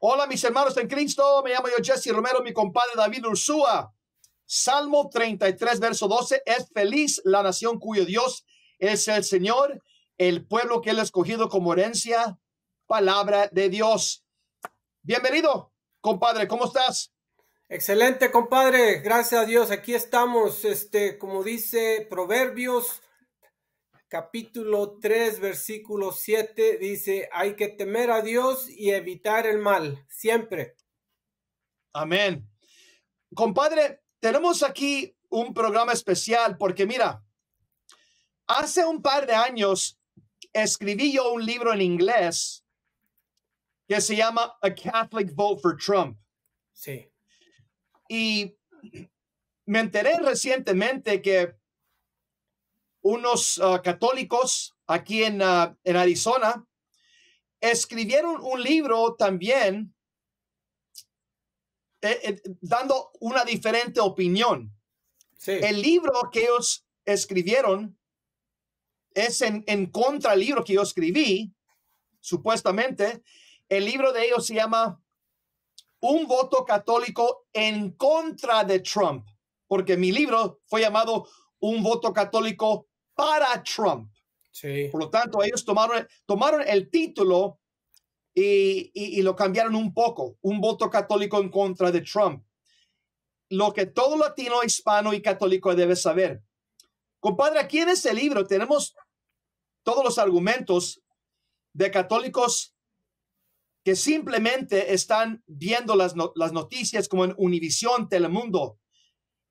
Hola, mis hermanos en Cristo. Me llamo yo Jesse Romero, mi compadre David Ursúa. Salmo 33, verso 12. Es feliz la nación cuyo Dios es el Señor, el pueblo que él ha escogido como herencia, palabra de Dios. Bienvenido, compadre. ¿Cómo estás? Excelente, compadre. Gracias a Dios. Aquí estamos, este, como dice Proverbios capítulo 3, versículo 7 dice, hay que temer a Dios y evitar el mal, siempre. Amén. Compadre, tenemos aquí un programa especial porque mira, hace un par de años escribí yo un libro en inglés que se llama A Catholic Vote for Trump. Sí. Y me enteré recientemente que unos ah, católicos aquí en, ah, en, Arizona, escribieron un libro también eh, eh, dando una diferente opinión. El libro que ellos escribieron es en, en contra del libro que yo escribí, supuestamente. El libro de ellos se llama Un voto católico en contra de Trump, porque mi libro fue llamado Un voto católico para Trump. Por lo tanto, ellos tomaron, tomaron el título y, y, lo cambiaron un poco, un voto católico en contra de Trump. Lo que todo latino, hispano y católico debe saber. Compadre, aquí en este libro tenemos todos los argumentos de católicos que simplemente están viendo las, las noticias como en Univisión, Telemundo,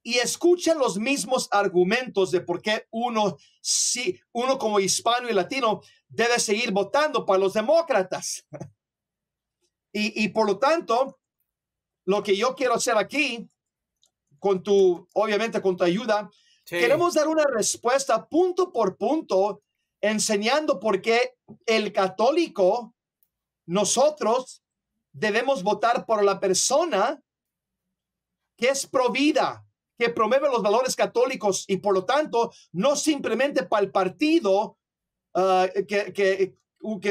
y escuchen los mismos argumentos de por qué uno, si uno como hispano y latino debe seguir votando para los demócratas. Y, por lo tanto, lo que yo quiero hacer aquí, con tu, obviamente con tu ayuda, queremos dar una respuesta punto por punto, enseñando por qué el católico, nosotros, debemos votar por la persona que es provida que promueve los valores católicos y por lo tanto no simplemente para el partido ah, que, que,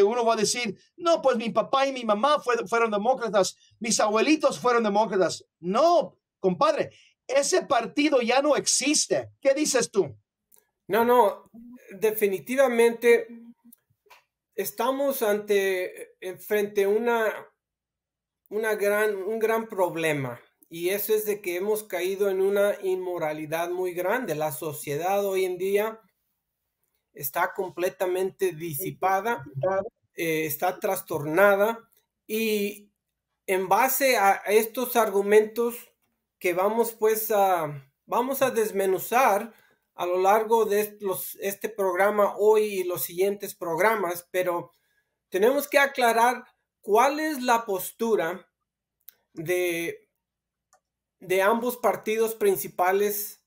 uno va a decir, no, pues mi papá y mi mamá fueron, demócratas, mis abuelitos fueron demócratas. No, compadre, ese partido ya no existe. ¿Qué dices tú? No, no, definitivamente estamos ante, eh, frente a una, una gran, un gran problema y eso es de que hemos caído en una inmoralidad muy grande. La sociedad hoy en día está completamente disipada, eh, está trastornada y en base a estos argumentos que vamos pues a, vamos a desmenuzar a lo largo de este programa hoy y los siguientes programas, pero tenemos que aclarar cuál es la postura de de ambos partidos principales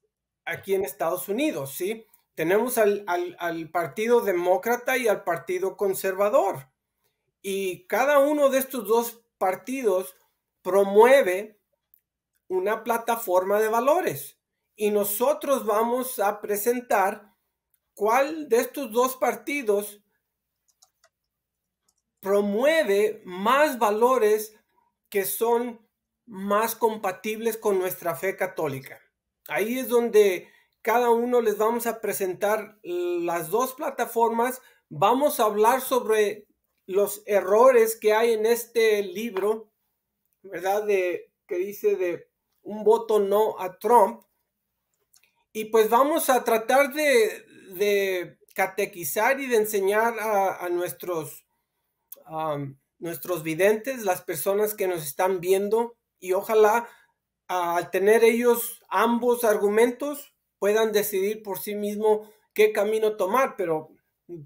aquí en Estados Unidos, ¿sí? Tenemos al, al Partido Demócrata y al Partido Conservador. Y cada uno de estos dos partidos promueve una plataforma de valores. Y nosotros vamos a presentar cuál de estos dos partidos promueve más valores que son más compatibles con nuestra fe católica. Ahí es donde cada uno les vamos a presentar las dos plataformas. Vamos a hablar sobre los errores que hay en este libro, ¿verdad? De, que dice de un voto no a Trump. Y pues vamos a tratar de, catequizar y de enseñar a, nuestros, nuestros videntes, las personas que nos están viendo, y ojalá al tener ellos ambos argumentos puedan decidir por sí mismo qué camino tomar, pero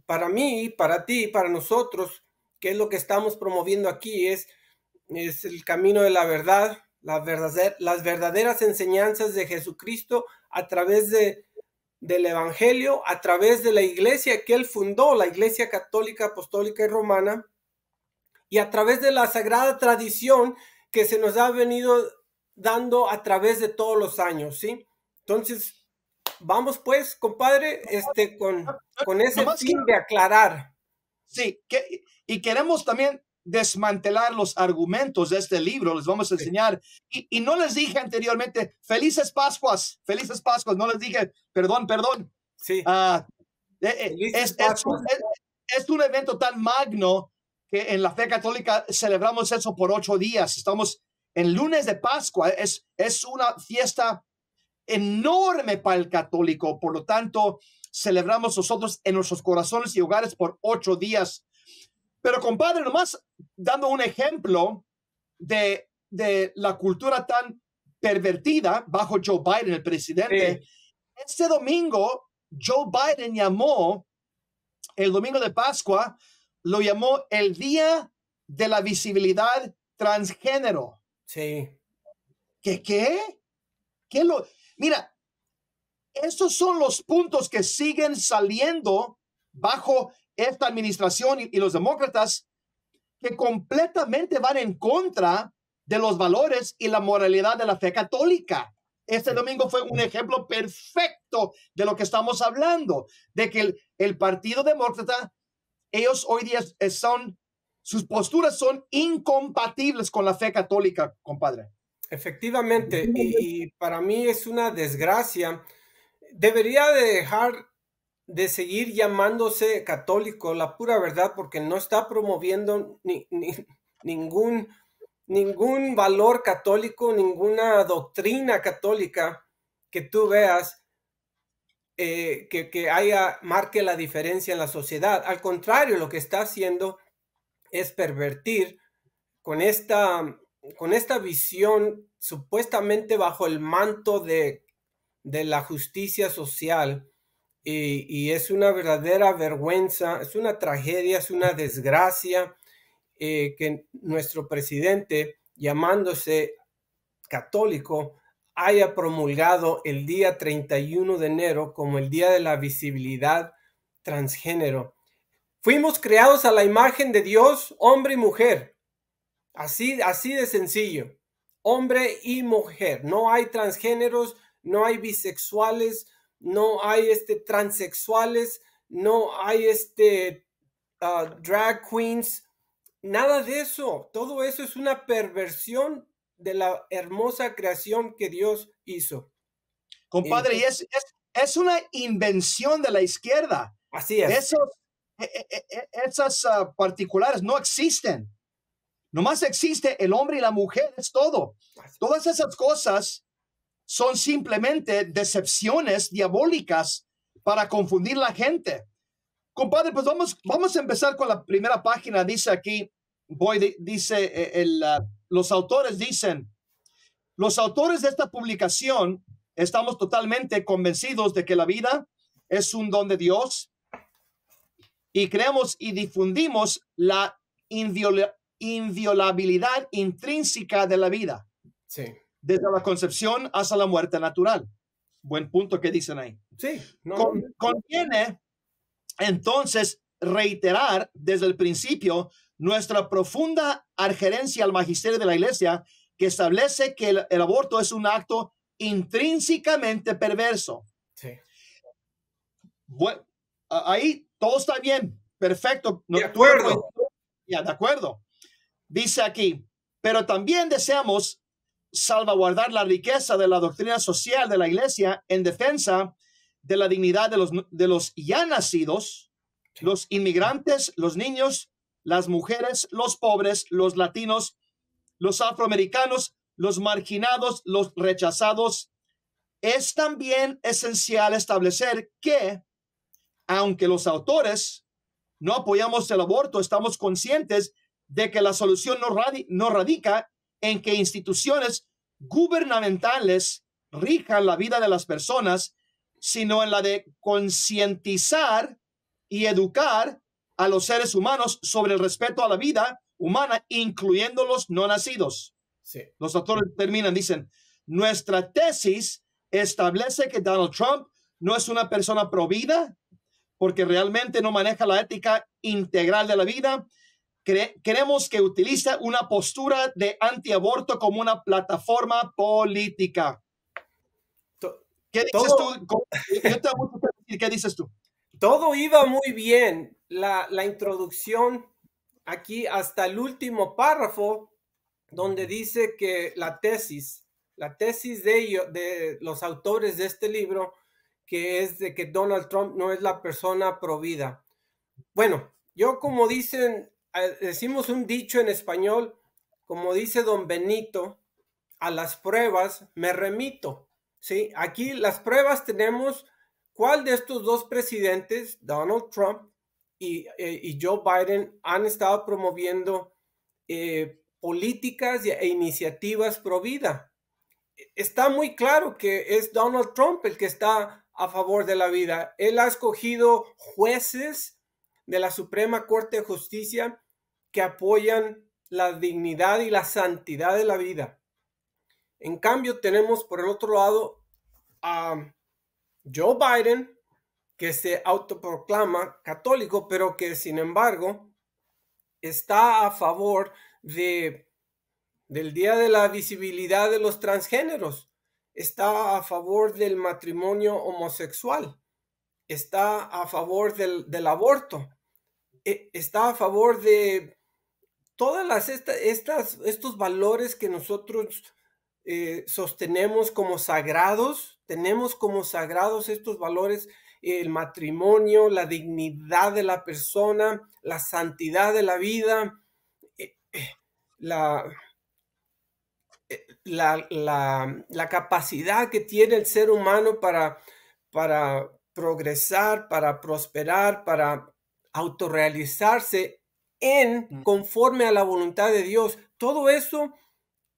para mí, para ti, para nosotros, que es lo que estamos promoviendo aquí, es, es el camino de la verdad, las, las verdaderas enseñanzas de Jesucristo a través de, del Evangelio, a través de la iglesia que él fundó, la iglesia católica, apostólica y romana, y a través de la sagrada tradición que se nos ha venido dando a través de todos los años, ¿sí? Entonces, vamos pues, compadre, este, con, con ese fin de aclarar. Sí, que, y queremos también desmantelar los argumentos de este libro, les vamos a enseñar. Y, no les dije anteriormente, felices Pascuas, felices Pascuas, no les dije, perdón, perdón. Sí. Ah, eh, eh, es un evento tan magno que en la fe católica celebramos eso por ocho días. Estamos en lunes de Pascua, es, es una fiesta enorme para el católico, por lo tanto, celebramos nosotros en nuestros corazones y hogares por ocho días. Pero compadre, nomás dando un ejemplo de, la cultura tan pervertida bajo Joe Biden, el presidente, este domingo Joe Biden llamó el domingo de Pascua lo llamó el Día de la Visibilidad Transgénero. Sí. ¿Qué qué? ¿Qué lo? Mira, esos son los puntos que siguen saliendo bajo esta administración y, los demócratas que completamente van en contra de los valores y la moralidad de la fe católica. Este domingo fue un ejemplo perfecto de lo que estamos hablando, de que el, el Partido Demócrata ellos hoy día son, sus posturas son incompatibles con la fe católica, compadre. Efectivamente, y, para mí es una desgracia. Debería de dejar de seguir llamándose católico, la pura verdad, porque no está promoviendo ni, ningún, ningún valor católico, ninguna doctrina católica que tú veas. Eh, que, haya, marque la diferencia en la sociedad. Al contrario, lo que está haciendo es pervertir con esta, con esta visión supuestamente bajo el manto de, la justicia social. Y, es una verdadera vergüenza, es una tragedia, es una desgracia eh, que nuestro presidente, llamándose católico, haya promulgado el día 31 de enero como el Día de la Visibilidad Transgénero. Fuimos creados a la imagen de Dios, hombre y mujer. Así, así de sencillo. Hombre y mujer. No hay transgéneros, no hay bisexuales, no hay este, transexuales, no hay este, ah, drag queens. Nada de eso. Todo eso es una perversión de la hermosa creación que Dios hizo. Compadre, y es, es, una invención de la izquierda. Así es. Esos, e, e, e, esas ah, particulares no existen. Nomás existe el hombre y la mujer, es todo. Todas esas cosas son simplemente decepciones diabólicas para confundir la gente. Compadre, pues vamos, vamos a empezar con la primera página. Dice aquí, voy, dice, eh, el, ah, los autores dicen, los autores de esta publicación estamos totalmente convencidos de que la vida es un don de Dios y creemos y difundimos la inviolabilidad intrínseca de la vida. Sí. Desde la concepción hasta la muerte natural. Buen punto que dicen ahí. Sí. No, conviene entonces reiterar desde el principio nuestra profunda adherencia al magisterio de la Iglesia que establece que el, aborto es un acto intrínsecamente perverso. Sí. Bueno, ahí todo está bien, perfecto. de acuerdo. Ya, de acuerdo. Dice aquí, pero también deseamos salvaguardar la riqueza de la doctrina social de la Iglesia en defensa de la dignidad de los, de los ya nacidos, los inmigrantes, los niños las mujeres, los pobres, los latinos, los afroamericanos, los marginados, los rechazados. Es también esencial establecer que, aunque los autores no apoyamos el aborto, estamos conscientes de que la solución no, no radica en que instituciones gubernamentales rijan la vida de las personas, sino en la de concientizar y educar a los seres humanos sobre el respeto a la vida humana, incluyendo los no nacidos. Sí. Los autores terminan, dicen, nuestra tesis establece que Donald Trump no es una persona provida porque realmente no maneja la ética integral de la vida. Queremos creemos que utiliza una postura de antiaborto como una plataforma política. ¿Qué dices ¿Qué dices tú? todo iba muy bien. La, introducción aquí hasta el último párrafo, donde dice que la tesis, la tesis de, de los autores de este libro, que es de que Donald Trump no es la persona provida. Bueno, yo como dicen, eh, decimos un dicho en español, como dice don Benito, a las pruebas me remito. ¿sí? Aquí las pruebas tenemos ¿Cuál de estos dos presidentes, Donald Trump y, eh, Joe Biden, han estado promoviendo eh, políticas e iniciativas pro vida? Está muy claro que es Donald Trump el que está a favor de la vida. Él ha escogido jueces de la Suprema Corte de Justicia que apoyan la dignidad y la santidad de la vida. En cambio, tenemos por el otro lado a Joe Biden, que se autoproclama católico, pero que sin embargo está a favor de, del Día de la Visibilidad de los Transgéneros, está a favor del matrimonio homosexual, está a favor del, aborto, e, está a favor de todas las, estas, estos valores que nosotros eh, sostenemos como sagrados tenemos como sagrados estos valores, el matrimonio, la dignidad de la persona, la santidad de la vida, eh, eh, eh, la, la, capacidad que tiene el ser humano para, para progresar, para prosperar, para autorrealizarse en mm. conforme a la voluntad de Dios. Todo eso,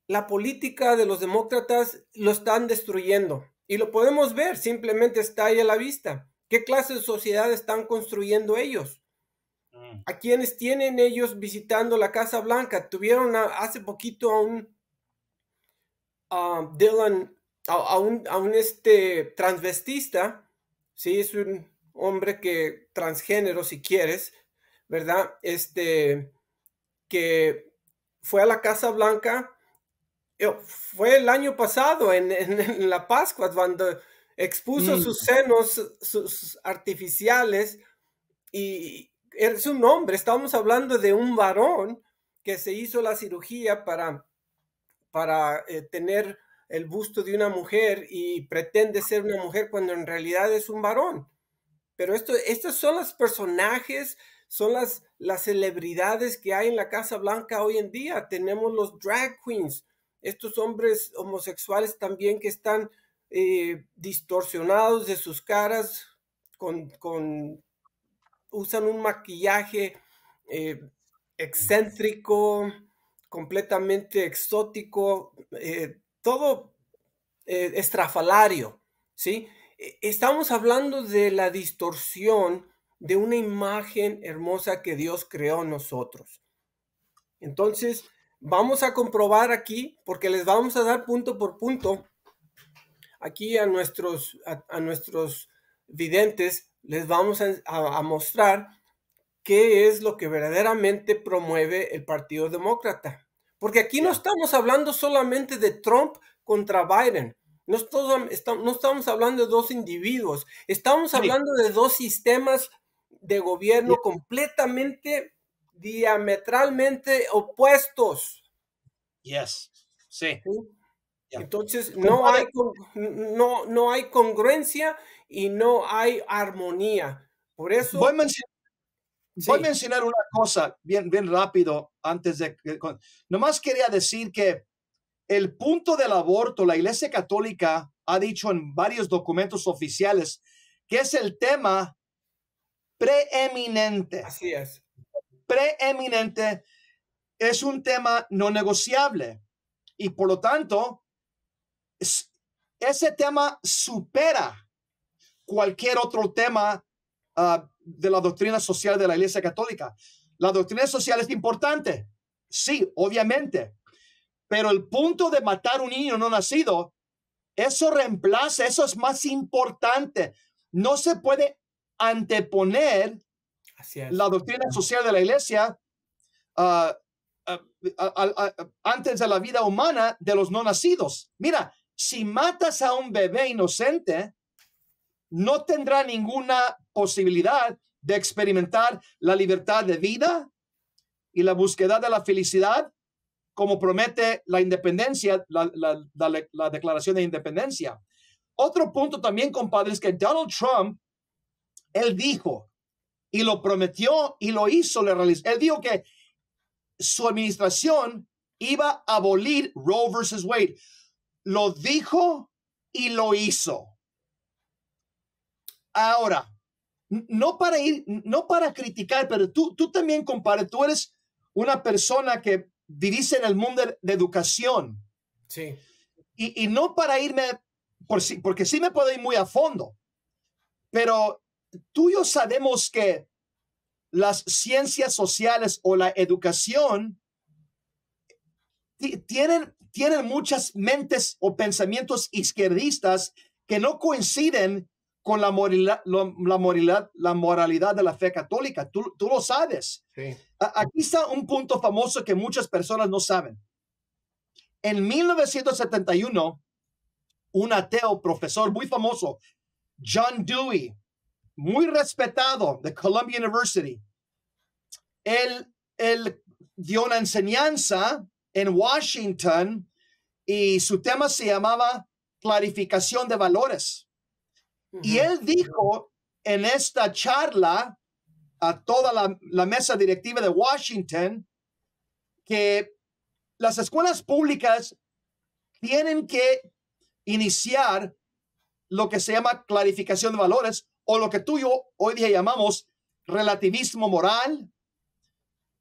la política de los demócratas lo están destruyendo. Y lo podemos ver, simplemente está ahí a la vista. ¿Qué clase de sociedad están construyendo ellos? Mm. ¿A quienes tienen ellos visitando la Casa Blanca? Tuvieron hace poquito a un Dylan, a, un, este transvestista, sí, es un hombre que transgénero, si quieres, ¿verdad? Este, que fue a la Casa Blanca eh, fue el año pasado en, la Pascua cuando expuso mm. sus senos sus artificiales y es un hombre, Estábamos hablando de un varón que se hizo la cirugía para, para eh, tener el busto de una mujer y pretende ser una mujer cuando en realidad es un varón. Pero esto, estos son los personajes, son las, las celebridades que hay en la Casa Blanca hoy en día. Tenemos los drag queens, estos hombres homosexuales también que están eh, distorsionados de sus caras, con, con usan un maquillaje eh, excéntrico, completamente exótico, eh, todo estrafalario, ¿sí? E, estamos hablando de la distorsión de una imagen hermosa que Dios creó nosotros. Entonces, Vamos a comprobar aquí, porque les vamos a dar punto por punto, aquí a nuestros, a, nuestros videntes, les vamos a, a mostrar qué es lo que verdaderamente promueve el Partido Demócrata. Porque aquí no estamos hablando solamente de Trump contra Biden. No, estamos hablando de dos individuos, estamos hablando de dos sistemas de gobierno completamente diametralmente opuestos. Yes. Sí. Entonces pues no hay, no, no hay congruencia y no hay armonía. Por eso... Voy a, mencionar, voy mencionar una cosa bien, bien rápido antes de... Nomás quería decir que el punto del aborto, la Iglesia Católica ha dicho en varios documentos oficiales que es el tema preeminente. Así es preeminente es un tema no negociable y por lo tanto ese tema supera cualquier otro tema ah, de la doctrina social de la Iglesia Católica. La doctrina social es importante, sí, obviamente, pero el punto de matar un niño no nacido, eso reemplaza, eso es más importante. No se puede anteponer la doctrina social de la iglesia ah, ah, ah, antes de la vida humana de los no nacidos. Mira, si matas a un bebé inocente, no tendrá ninguna posibilidad de experimentar la libertad de vida y la búsqueda de la felicidad como promete la independencia, la, declaración de independencia. Otro punto también, compadre es que Donald Trump, él dijo, y lo prometió y lo hizo, le realizó. Él dijo que su administración iba a abolir Roe versus Wade. Lo dijo y lo hizo. Ahora, no para ir, no para criticar, pero tú, tú también compadre, tú eres una persona que dirige en el mundo de educación. Sí. Y, no para irme, por porque sí me puedo ir muy a fondo, pero tú y yo sabemos que las ciencias sociales o la educación tienen, tienen muchas mentes o pensamientos izquierdistas que no coinciden con la moralidad, de la fe católica. Tú, lo sabes. Aquí está un punto famoso que muchas personas no saben. En 1971, un ateo, profesor muy famoso, John Dewey, muy respetado de Columbia University. Él, dio una enseñanza en Washington y su tema se llamaba clarificación de valores. Y él dijo en esta charla a toda la, mesa directiva de Washington que las escuelas públicas tienen que iniciar lo que se llama clarificación de valores o lo que tú yo hoy día llamamos relativismo moral,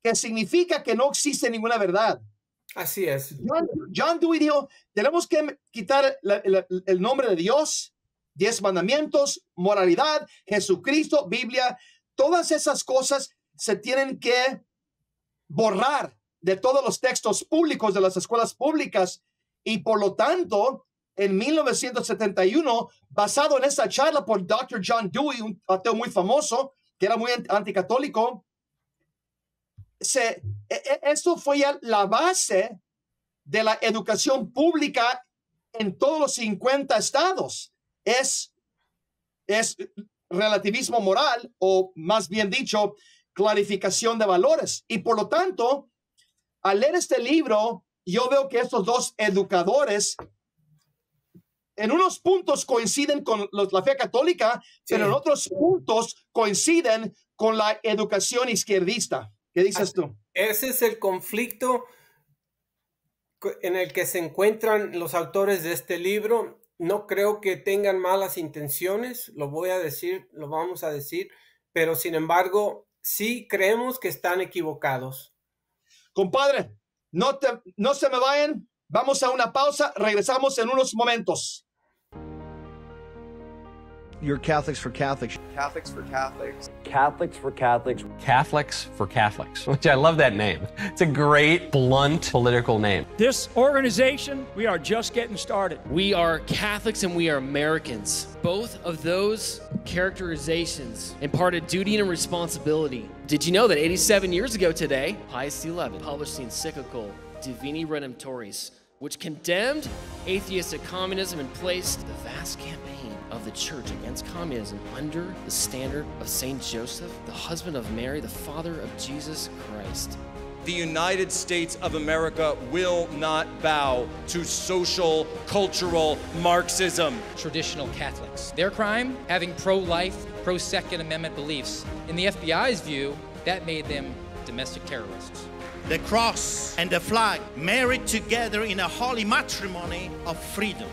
que significa que no existe ninguna verdad. Así es. John, John Dewey dijo, tenemos que quitar el nombre de Dios, diez mandamientos, moralidad, Jesucristo, Biblia, todas esas cosas se tienen que borrar de todos los textos públicos de las escuelas públicas y por lo tanto en 1971, basado en esa charla por Dr. John Dewey, un ateo muy famoso, que era muy anticatólico. Se, e, e, esto fue la base de la educación pública en todos los 50 estados. Es, es relativismo moral o más bien dicho, clarificación de valores. Y por lo tanto, al leer este libro, yo veo que estos dos educadores en unos puntos coinciden con la fe católica, pero en otros puntos coinciden con la educación izquierdista. ¿Qué dices tú? Ese es el conflicto en el que se encuentran los autores de este libro. No creo que tengan malas intenciones, lo voy a decir, lo vamos a decir, pero sin embargo, sí creemos que están equivocados. Compadre, no, te, no se me vayan, vamos a una pausa, regresamos en unos momentos. You're Catholics for Catholics. Catholics for Catholics. Catholics for Catholics. Catholics for Catholics, which I love that name. It's a great, blunt political name. This organization, we are just getting started. We are Catholics and we are Americans. Both of those characterizations impart a duty and a responsibility. Did you know that 87 years ago today, Pius XI published the encyclical Divini Redemptoris? which condemned atheistic communism and placed the vast campaign of the church against communism under the standard of St. Joseph, the husband of Mary, the father of Jesus Christ. The United States of America will not bow to social, cultural Marxism. Traditional Catholics. Their crime? Having pro life, pro Second Amendment beliefs. In the FBI's view, that made them domestic terrorists the cross, and the flag, married together in a holy matrimony of freedom.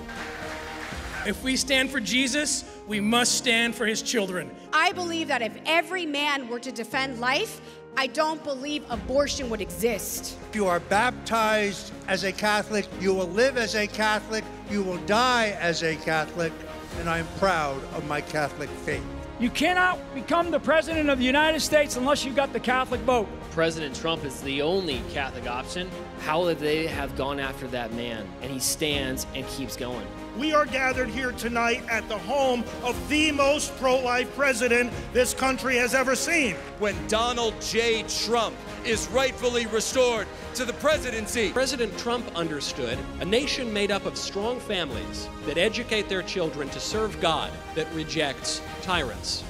If we stand for Jesus, we must stand for his children. I believe that if every man were to defend life, I don't believe abortion would exist. If you are baptized as a Catholic, you will live as a Catholic, you will die as a Catholic, and I am proud of my Catholic faith. You cannot become the President of the United States unless you've got the Catholic vote. President Trump is the only Catholic option, how would they have gone after that man? And he stands and keeps going. We are gathered here tonight at the home of the most pro life president this country has ever seen. When Donald J. Trump is rightfully restored to the presidency. President Trump understood a nation made up of strong families that educate their children to serve God that rejects tyrants.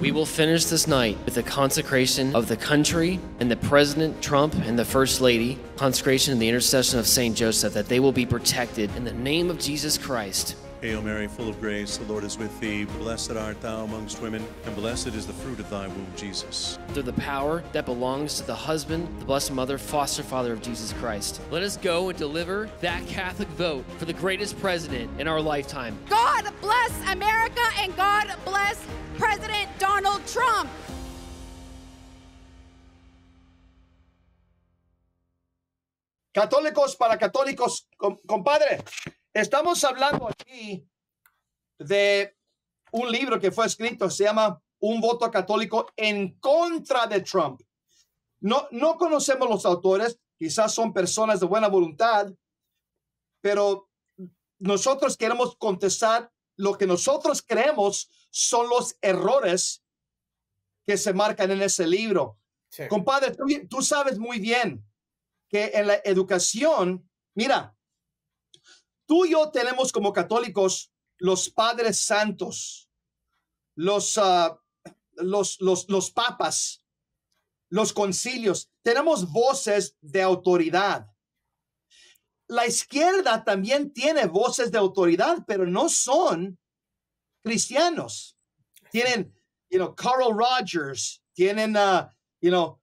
We will finish this night with the consecration of the country and the President Trump and the First Lady, consecration and the intercession of St. Joseph, that they will be protected in the name of Jesus Christ. Hail Mary, full of grace, the Lord is with thee. Blessed art thou amongst women, and blessed is the fruit of thy womb, Jesus. Through the power that belongs to the husband, the Blessed Mother, foster father of Jesus Christ. Let us go and deliver that Catholic vote for the greatest president in our lifetime. God bless America and God bless President Donald Trump. Católicos para católicos, compadre. Estamos hablando aquí de un libro que fue escrito, se llama Un voto católico en contra de Trump. No, no conocemos los autores, quizás son personas de buena voluntad, pero nosotros queremos contestar lo que nosotros creemos son los errores que se marcan en ese libro. Compadre, tú sabes muy bien que en la educación, mira, Tú y yo tenemos como católicos los padres santos, ah, los, los, los, papas, los concilios. Tenemos voces de autoridad. La izquierda también tiene voces de autoridad, pero no son cristianos. Tienen, you know, Carl Rogers, tienen, uh, you know,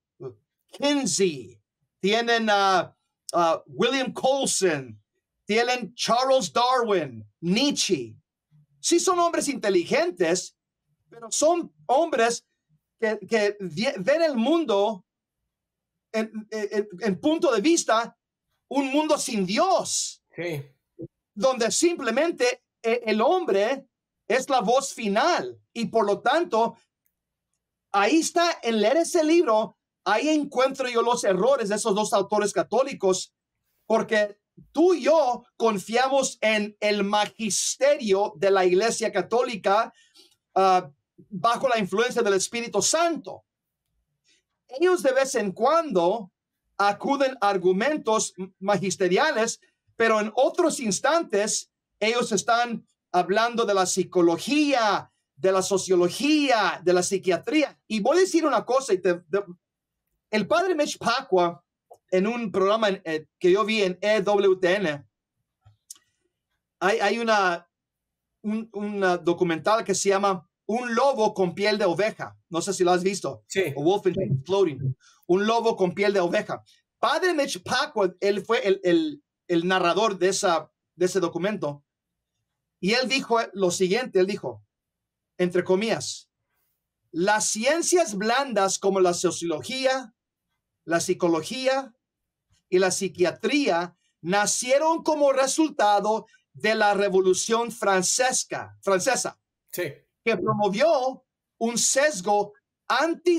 Kinsey, tienen uh, William Colson, Charles Darwin, Nietzsche. Sí son hombres inteligentes, pero son hombres que, ven el mundo en, punto de vista, un mundo sin Dios, donde simplemente e, el hombre es la voz final y por lo tanto, ahí está, en leer ese libro, ahí encuentro yo los errores de esos dos autores católicos, porque tú y yo confiamos en el magisterio de la Iglesia Católica ah, bajo la influencia del Espíritu Santo. Ellos de vez en cuando acuden a argumentos magisteriales, pero en otros instantes ellos están hablando de la psicología, de la sociología, de la psiquiatría. Y voy a decir una cosa, y te, el padre Pacua, en un programa eh, que yo vi en EWTN, hay, hay una, un, una documental que se llama Un lobo con piel de oveja. No sé si lo has visto. Sí. Wolf Un lobo con piel de oveja. Padre Mitch Packwood, él fue el, el, el narrador de, esa, de ese documento. Y él dijo lo siguiente, él dijo, entre comillas, las ciencias blandas como la sociología, la psicología, y la psiquiatría nacieron como resultado de la Revolución Francesca, Francesa, que promovió un sesgo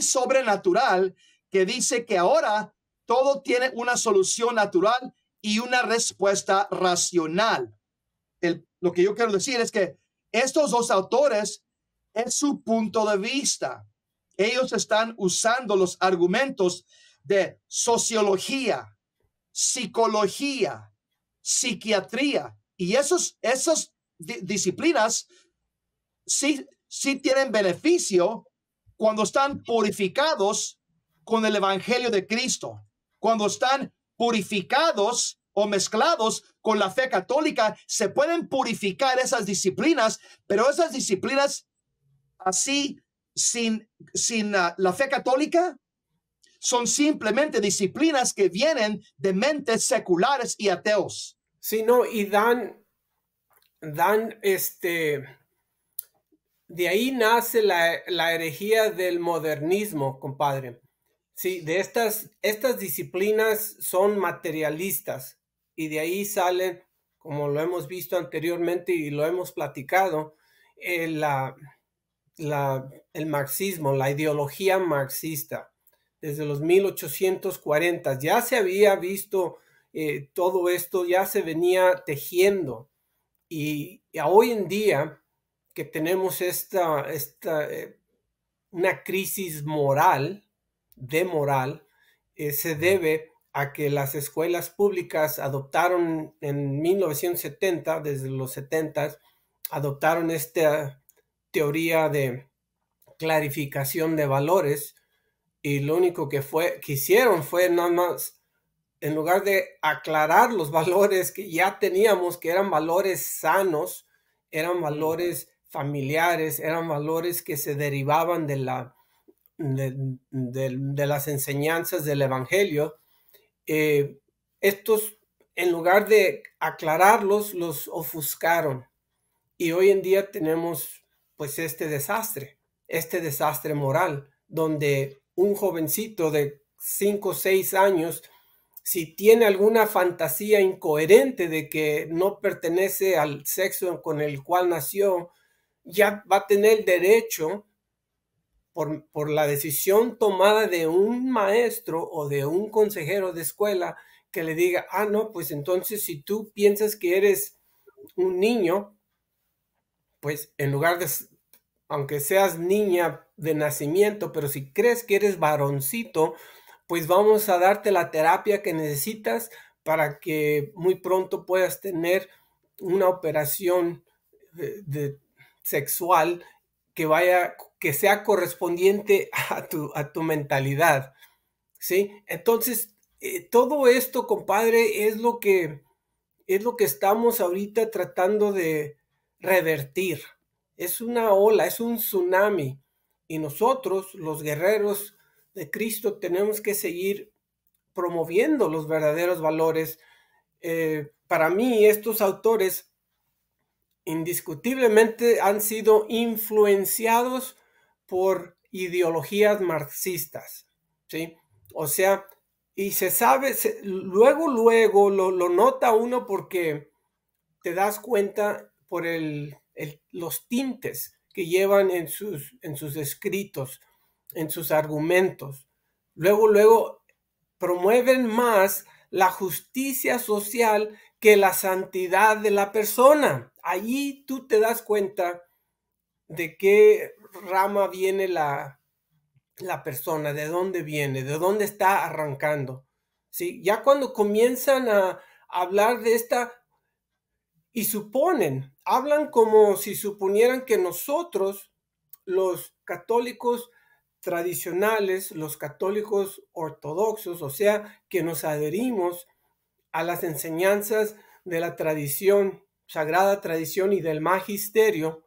sobrenatural que dice que ahora todo tiene una solución natural y una respuesta racional. lo que yo quiero decir es que estos dos autores en su punto de vista. Ellos están usando los argumentos de sociología, psicología, psiquiatría. Y esos, esas disciplinas sí, sí tienen beneficio cuando están purificados con el Evangelio de Cristo, cuando están purificados o mezclados con la fe católica, se pueden purificar esas disciplinas, pero esas disciplinas así, sin, sin ah, la fe católica, son simplemente disciplinas que vienen de mentes seculares y ateos. Sí, no, y dan, dan este, de ahí nace la, herejía del modernismo, compadre. Sí, de estas, estas disciplinas son materialistas y de ahí salen, como lo hemos visto anteriormente y lo hemos platicado, eh, la, la, el marxismo, la ideología marxista desde los 1840. Ya se había visto eh, todo esto, ya se venía tejiendo. Y, hoy en día que tenemos esta, esta eh, una crisis moral, de moral, eh, se debe a que las escuelas públicas adoptaron en 1970, desde los 70, adoptaron esta teoría de clarificación de valores, y lo único que, fue, hicieron fue nada más, en lugar de aclarar los valores que ya teníamos, que eran valores sanos, eran valores familiares, eran valores que se derivaban de, la, de, las enseñanzas del Evangelio, eh, estos, en lugar de aclararlos, los ofuscaron. Y hoy en día tenemos pues este desastre, este desastre moral, donde un jovencito de 5 o 6 años, si tiene alguna fantasía incoherente de que no pertenece al sexo con el cual nació, ya va a tener derecho por, la decisión tomada de un maestro o de un consejero de escuela que le diga, ah, no, pues entonces si tú piensas que eres un niño, pues en lugar de, aunque seas niña, de nacimiento, pero si crees que eres varoncito, pues vamos a darte la terapia que necesitas para que muy pronto puedas tener una operación de, sexual que vaya que sea correspondiente a tu, a tu mentalidad. ¿Sí? Entonces, eh, todo esto, compadre, es lo que es lo que estamos ahorita tratando de revertir. Es una ola, es un tsunami y nosotros, los guerreros de Cristo, tenemos que seguir promoviendo los verdaderos valores. Eh, para mí, estos autores indiscutiblemente han sido influenciados por ideologías marxistas, ¿sí? O sea, y se sabe, luego, luego lo, nota uno porque te das cuenta por el, los tintes que llevan en sus, en sus escritos, en sus argumentos. Luego, luego promueven más la justicia social que la santidad de la persona. Allí tú te das cuenta de qué rama viene la, la persona, de dónde viene, de dónde está arrancando. ¿sí? Ya cuando comienzan a hablar de esta y suponen hablan como si suponieran que nosotros, los católicos tradicionales, los católicos ortodoxos, o sea, que nos adherimos a las enseñanzas de la tradición, sagrada tradición y del magisterio,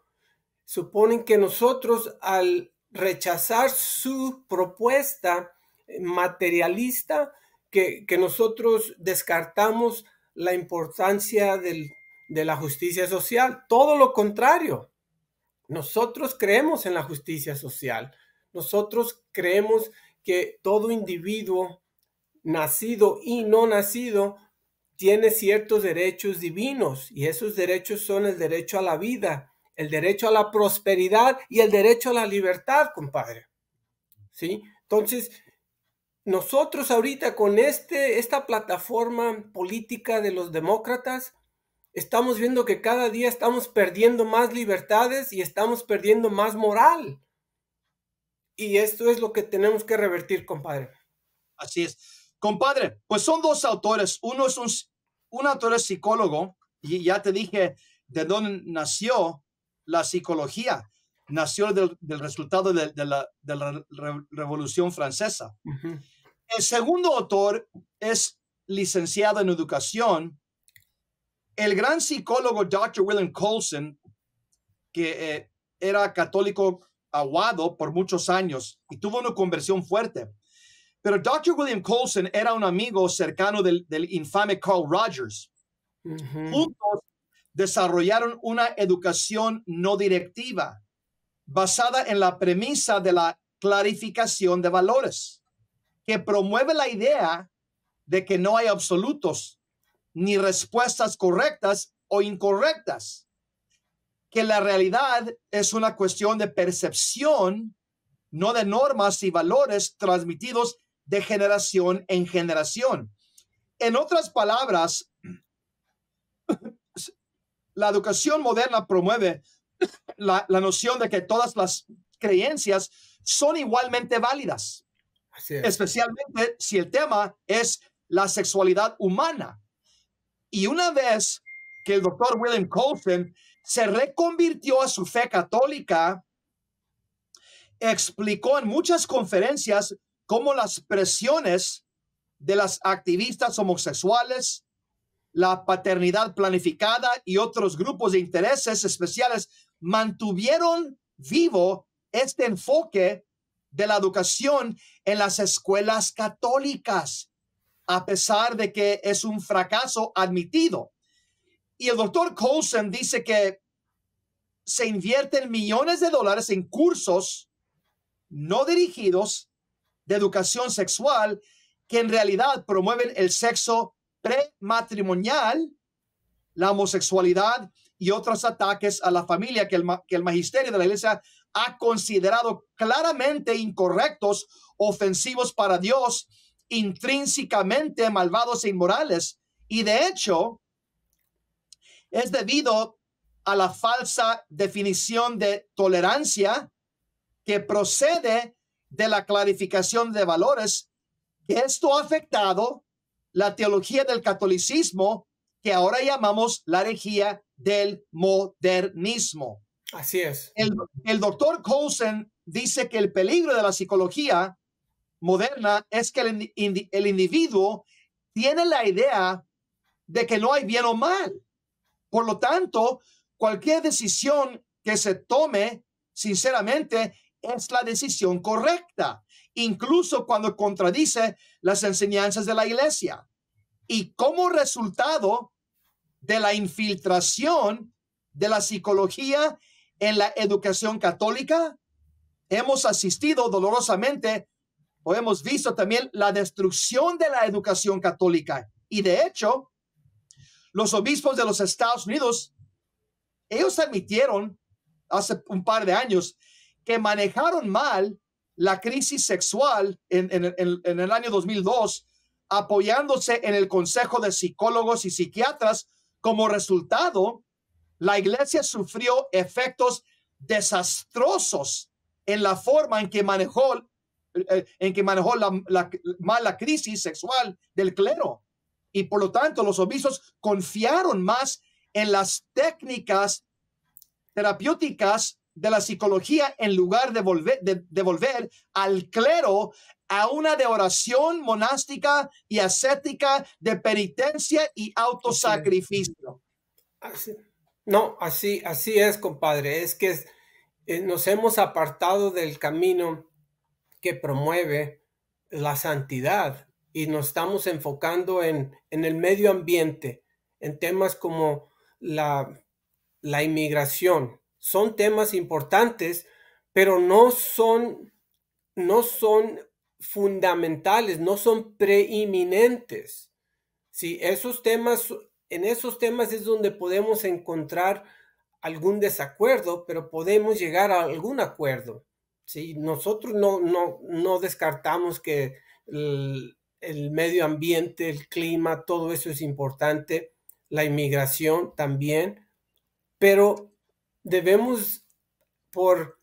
suponen que nosotros al rechazar su propuesta materialista, que, que nosotros descartamos la importancia del de la justicia social. Todo lo contrario. Nosotros creemos en la justicia social. Nosotros creemos que todo individuo, nacido y no nacido, tiene ciertos derechos divinos y esos derechos son el derecho a la vida, el derecho a la prosperidad y el derecho a la libertad, compadre. ¿Sí? Entonces, nosotros ahorita con este, esta plataforma política de los demócratas, estamos viendo que cada día estamos perdiendo más libertades y estamos perdiendo más moral. Y esto es lo que tenemos que revertir, compadre. Así es. Compadre, pues son dos autores. Uno es un, un autor psicólogo, y ya te dije de dónde nació la psicología. Nació del, resultado de, la, Revolución Francesa. El segundo autor es licenciado en educación el gran psicólogo Dr. William Colson, que eh, era católico aguado por muchos años y tuvo una conversión fuerte. Pero Dr. William Colson era un amigo cercano del, infame Carl Rogers. Juntos desarrollaron una educación no directiva basada en la premisa de la clarificación de valores, que promueve la idea de que no hay absolutos, ni respuestas correctas o incorrectas, que la realidad es una cuestión de percepción, no de normas y valores transmitidos de generación en generación. En otras palabras, la educación moderna promueve la, noción de que todas las creencias son igualmente válidas, especialmente si el tema es la sexualidad humana y una vez que el doctor William Colson se reconvirtió a su fe católica, explicó en muchas conferencias cómo las presiones de las activistas homosexuales, la paternidad planificada y otros grupos de intereses especiales mantuvieron vivo este enfoque de la educación en las escuelas católicas a pesar de que es un fracaso admitido. Y el doctor Coulson dice que se invierten millones de dólares en cursos no dirigidos de educación sexual que en realidad promueven el sexo prematrimonial, la homosexualidad y otros ataques a la familia que el, que el magisterio de la iglesia ha considerado claramente incorrectos, ofensivos para Dios intrínsecamente malvados e inmorales. Y de hecho, es debido a la falsa definición de tolerancia que procede de la clarificación de valores, que esto ha afectado la teología del catolicismo, que ahora llamamos la herejía del modernismo. Así es. El, doctor Coulson dice que el peligro de la psicología moderna es que el, el individuo tiene la idea de que no hay bien o mal. Por lo tanto, cualquier decisión que se tome, sinceramente, es la decisión correcta, incluso cuando contradice las enseñanzas de la iglesia. Y como resultado de la infiltración de la psicología en la educación católica, hemos asistido dolorosamente hemos visto también la destrucción de la educación católica. Y de hecho, los obispos de los Estados Unidos, ellos admitieron hace un par de años que manejaron mal la crisis sexual en, en el año 2002, apoyándose en el Consejo de Psicólogos y Psiquiatras. Como resultado, la iglesia sufrió efectos desastrosos en la forma en que manejó eh, en que manejó la, mala crisis sexual del clero. Y por lo tanto, los obispos confiaron más en las técnicas terapéuticas de la psicología en lugar de volver, al clero a una de oración monástica y ascética de penitencia y autosacrificio. no, así, así es, compadre. Es que eh, nos hemos apartado del camino promueve la santidad y nos estamos enfocando en, en el medio ambiente, en temas como la, la inmigración. Son temas importantes, pero no son, no son fundamentales, no son preeminentes. Si esos temas, en esos temas es donde podemos encontrar algún desacuerdo, pero podemos llegar a algún acuerdo. Nosotros no, no, descartamos que el, medio ambiente, el clima, todo eso es importante, la inmigración también, pero debemos, por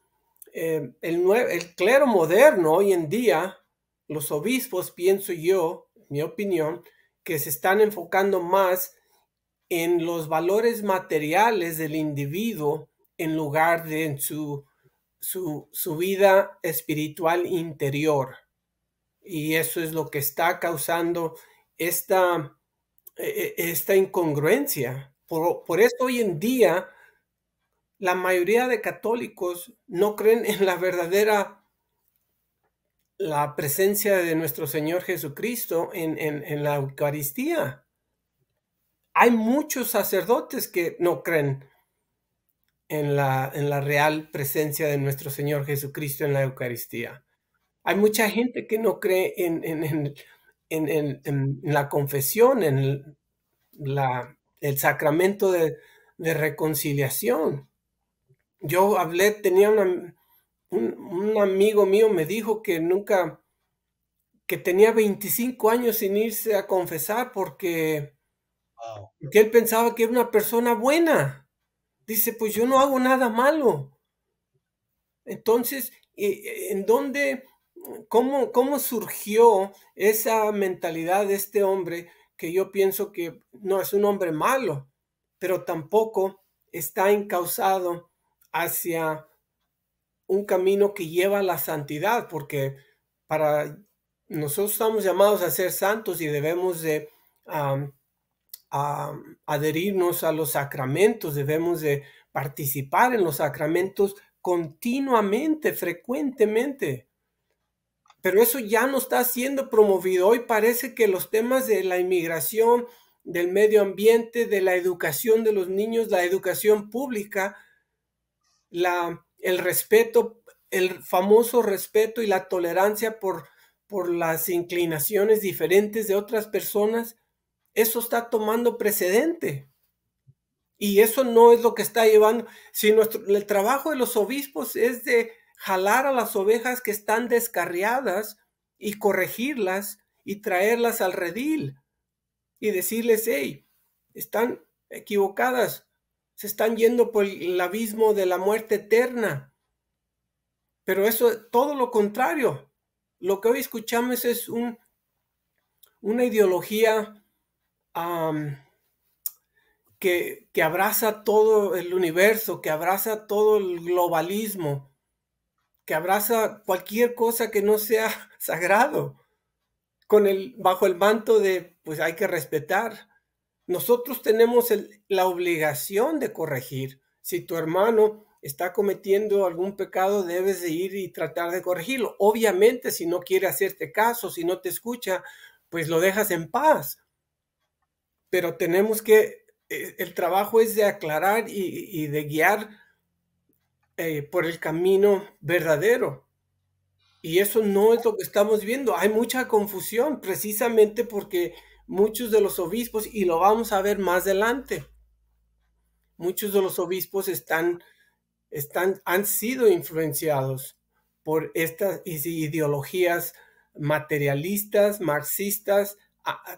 eh, el clero moderno hoy en día, los obispos, pienso yo, mi opinión, que se están enfocando más en los valores materiales del individuo en lugar de en su su, vida espiritual interior. Y eso es lo que está causando esta, e, e, esta incongruencia. Por, por eso hoy en día la mayoría de católicos no creen en la verdadera la presencia de nuestro Señor Jesucristo en, en la Eucaristía. Hay muchos sacerdotes que no creen en la, en la real presencia de nuestro Señor Jesucristo en la Eucaristía. Hay mucha gente que no cree en, en, la confesión, en la, el sacramento de, reconciliación. Yo hablé, tenía un, amigo mío me dijo que nunca, que tenía 25 años sin irse a confesar porque, que él pensaba que era una persona buena dice, pues yo no hago nada malo. Entonces, ¿en dónde, cómo, cómo surgió esa mentalidad de este hombre que yo pienso que no es un hombre malo, pero tampoco está encauzado hacia un camino que lleva a la santidad, porque para nosotros estamos llamados a ser santos y debemos de a adherirnos a los sacramentos, debemos de participar en los sacramentos continuamente, frecuentemente. Pero eso ya no está siendo promovido. Hoy parece que los temas de la inmigración, del medio ambiente, de la educación de los niños, la educación pública, el respeto, el famoso respeto y la tolerancia por, por las inclinaciones diferentes de otras personas, eso está tomando precedente. Y eso no es lo que está llevando. Si nuestro, el trabajo de los obispos es de jalar a las ovejas que están descarriadas y corregirlas y traerlas al redil y decirles, hey, están equivocadas, se están yendo por el abismo de la muerte eterna. Pero eso es todo lo contrario. Lo que hoy escuchamos es un, una ideología que, abraza todo el universo, que abraza todo el globalismo, que abraza cualquier cosa que no sea sagrado, con el, bajo el manto de, pues hay que respetar. Nosotros tenemos la obligación de corregir. Si tu hermano está cometiendo algún pecado, debes de ir y tratar de corregirlo. Obviamente, si no quiere hacerte caso, si no te escucha, pues lo dejas en paz pero tenemos que, eh, el trabajo es de aclarar y, de guiar eh, por el camino verdadero. Y eso no es lo que estamos viendo. Hay mucha confusión precisamente porque muchos de los obispos, y lo vamos a ver más adelante, muchos de los obispos están, están, han sido influenciados por estas ideologías materialistas, marxistas,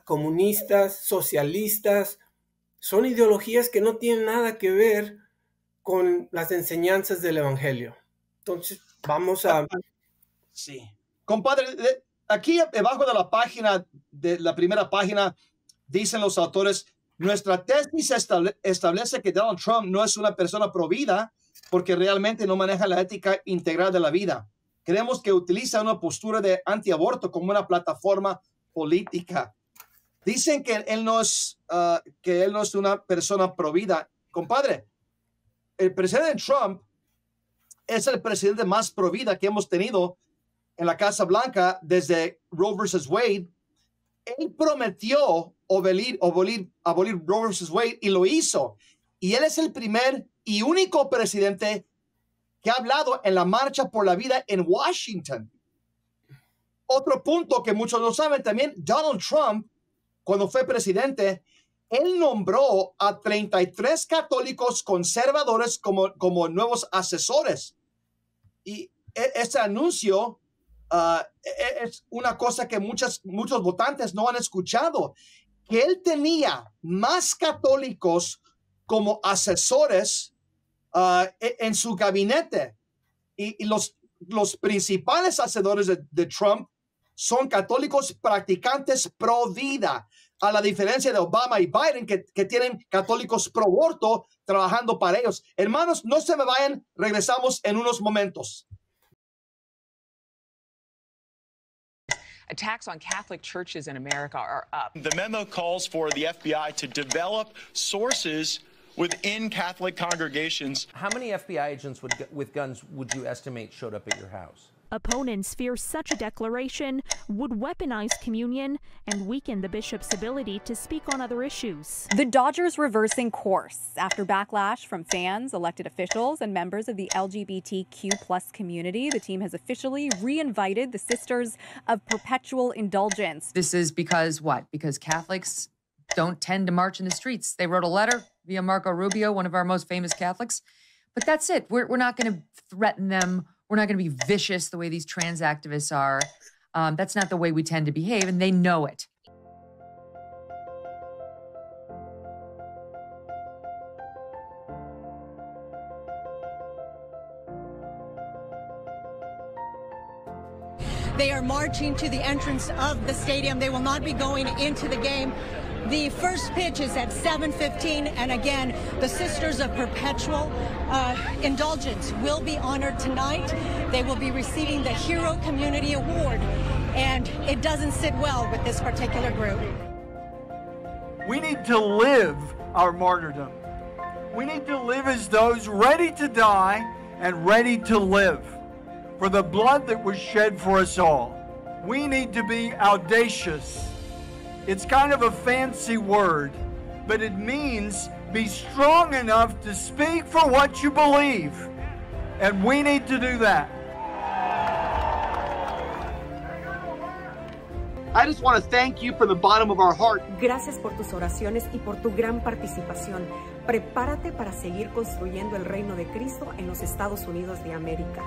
comunistas, socialistas, son ideologías que no tienen nada que ver con las enseñanzas del Evangelio. Entonces, vamos a... Sí. Compadre, aquí debajo de la página, de la primera página, dicen los autores, nuestra tesis establece que Donald Trump no es una persona provida porque realmente no maneja la ética integral de la vida. Creemos que utiliza una postura de antiaborto como una plataforma política. Dicen que él no es, ah, que él no es una persona provida. Compadre, el presidente Trump es el presidente más provida que hemos tenido en la Casa Blanca desde Roe vs. Wade. Él prometió abolir, abolir, abolir Roe vs. Wade y lo hizo. Y él es el primer y único presidente que ha hablado en la Marcha por la Vida en Washington. Otro punto que muchos no saben también, Donald Trump cuando fue presidente, él nombró a 33 católicos conservadores como, como nuevos asesores. Y e, ese anuncio ah, e, e, es una cosa que muchas, muchos votantes no han escuchado, que él tenía más católicos como asesores ah, en su gabinete. Y, los, los principales hacedores de, de Trump son católicos practicantes pro vida, a la diferencia de Obama y Biden, que, que tienen católicos pro aborto trabajando para ellos. Hermanos, no se me vayan, regresamos en unos momentos. Attacks on Catholic churches in America are up. The memo calls for the FBI to develop sources within Catholic congregations. How many FBI agents would, with guns would you estimate showed up at your house? Opponents fear such a declaration would weaponize communion and weaken the bishop's ability to speak on other issues. The Dodgers reversing course after backlash from fans, elected officials, and members of the LGBTQ plus community. The team has officially reinvited the Sisters of Perpetual Indulgence. This is because what? Because Catholics don't tend to march in the streets. They wrote a letter via Marco Rubio, one of our most famous Catholics. But that's it. We're, we're not going to threaten them we're not going to be vicious the way these trans activists are. Um, that's not the way we tend to behave, and they know it. They are marching to the entrance of the stadium. They will not be going into the game. The first pitch is at 7:15, and again, the Sisters of Perpetual uh, Indulgence will be honored tonight. They will be receiving the Hero Community Award, and it doesn't sit well with this particular group. We need to live our martyrdom. We need to live as those ready to die and ready to live for the blood that was shed for us all. We need to be audacious. It's kind of a fancy word, but it means be strong enough to speak for what you believe. And we need to do that. I just want to thank you from the bottom of our heart. Gracias por tus oraciones y por tu gran participación. Prepárate para seguir construyendo el reino de Cristo en los Estados Unidos de América.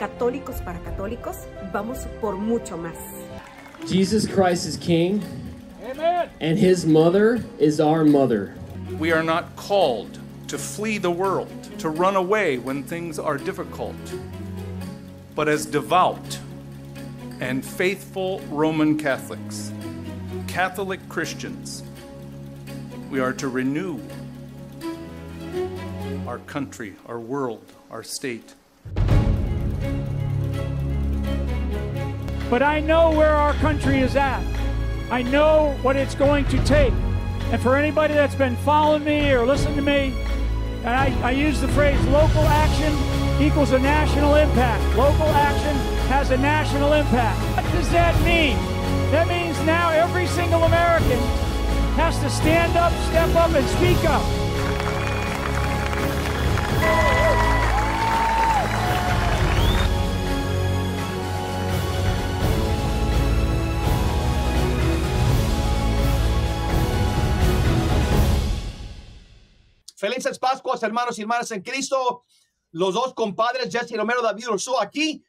Católicos para católicos, vamos por mucho más. Jesus Christ is King. And his mother is our mother. We are not called to flee the world, to run away when things are difficult. But as devout and faithful Roman Catholics, Catholic Christians, we are to renew our country, our world, our state. But I know where our country is at. I know what it's going to take. And for anybody that's been following me or listening to me, and I, I use the phrase local action equals a national impact. Local action has a national impact. What does that mean? That means now every single American has to stand up, step up, and speak up. Felices Pascuas, hermanos y hermanas en Cristo. Los dos compadres, Jesse Romero, David Urso, aquí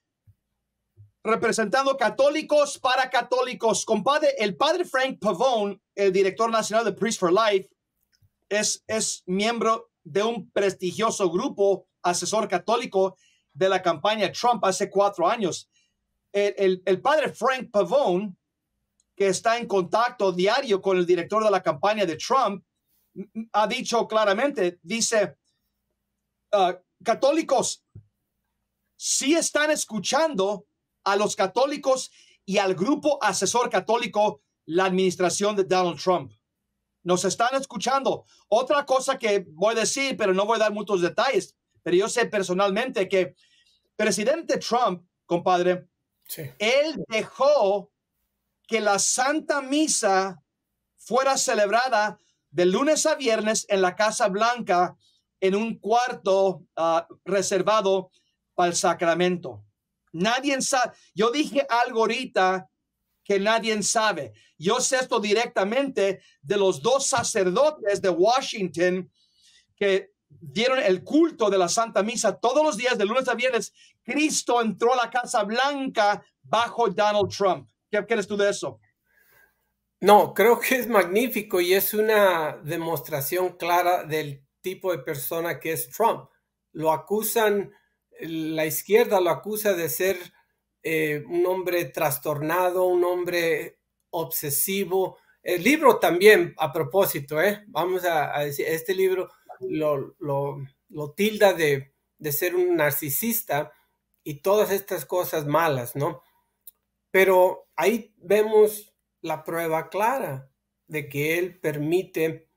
representando católicos para católicos. Compadre, el padre Frank Pavone, el director nacional de Priest for Life, es, es miembro de un prestigioso grupo asesor católico de la campaña Trump hace cuatro años. El, el, padre Frank Pavone, que está en contacto diario con el director de la campaña de Trump, ha dicho claramente, dice, ah, católicos, si sí están escuchando a los católicos y al grupo asesor católico, la administración de Donald Trump. Nos están escuchando. Otra cosa que voy a decir, pero no voy a dar muchos detalles, pero yo sé personalmente que presidente Trump, compadre, él dejó que la Santa Misa fuera celebrada de lunes a viernes en la Casa Blanca en un cuarto ah, reservado para el sacramento. Nadie sabe. Yo dije algo ahorita que nadie sabe. Yo sé esto directamente de los dos sacerdotes de Washington que dieron el culto de la Santa Misa todos los días de lunes a viernes. Cristo entró a la Casa Blanca bajo Donald Trump. ¿Qué quieres tú de eso? No, creo que es magnífico y es una demostración clara del tipo de persona que es Trump. Lo acusan, la izquierda lo acusa de ser eh, un hombre trastornado, un hombre obsesivo. El libro también, a propósito, ¿eh? vamos a, decir, este libro lo, tilda de, de ser un narcisista y todas estas cosas malas, ¿no? Pero ahí vemos la prueba clara de que él permite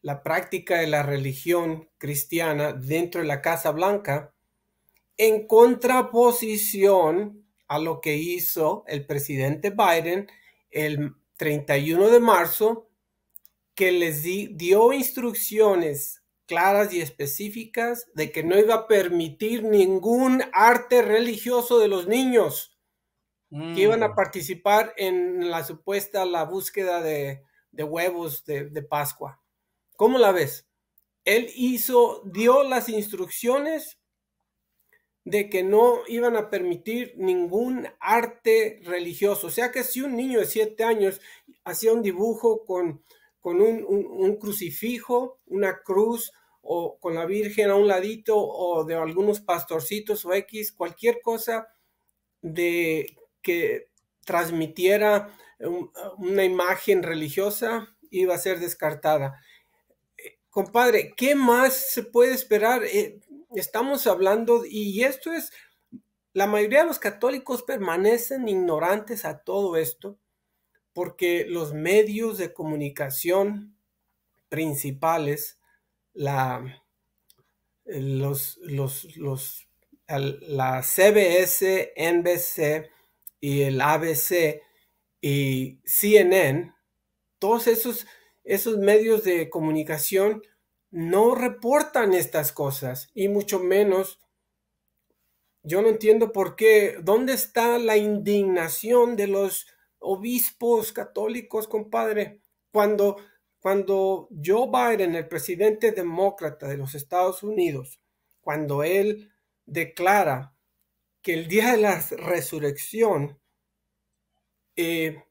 la práctica de la religión cristiana dentro de la Casa Blanca en contraposición a lo que hizo el presidente Biden el 31 de marzo, que les dio instrucciones claras y específicas de que no iba a permitir ningún arte religioso de los niños que iban a mm. participar en la supuesta la búsqueda de, huevos de, Pascua. ¿Cómo la ves? Él hizo, dio las instrucciones de que no iban a permitir ningún arte religioso. O sea que si un niño de siete años hacía un dibujo con, con un crucifijo, una cruz, o con la Virgen a un ladito o de algunos pastorcitos o X, cualquier cosa de que transmitiera una imagen religiosa iba a ser descartada. Eh, compadre, ¿qué más se puede esperar? Eh, estamos hablando, y esto es, la mayoría de los católicos permanecen ignorantes a todo esto, porque los medios de comunicación principales, la, los, los, la CBS, NBC, y el ABC y CNN, todos esos, esos medios de comunicación no reportan estas cosas y mucho menos yo no entiendo por qué. ¿Dónde está la indignación de los obispos católicos, compadre? Cuando, cuando Joe Biden, el presidente demócrata de los Estados Unidos, cuando él declara que el día de la resurrección eh,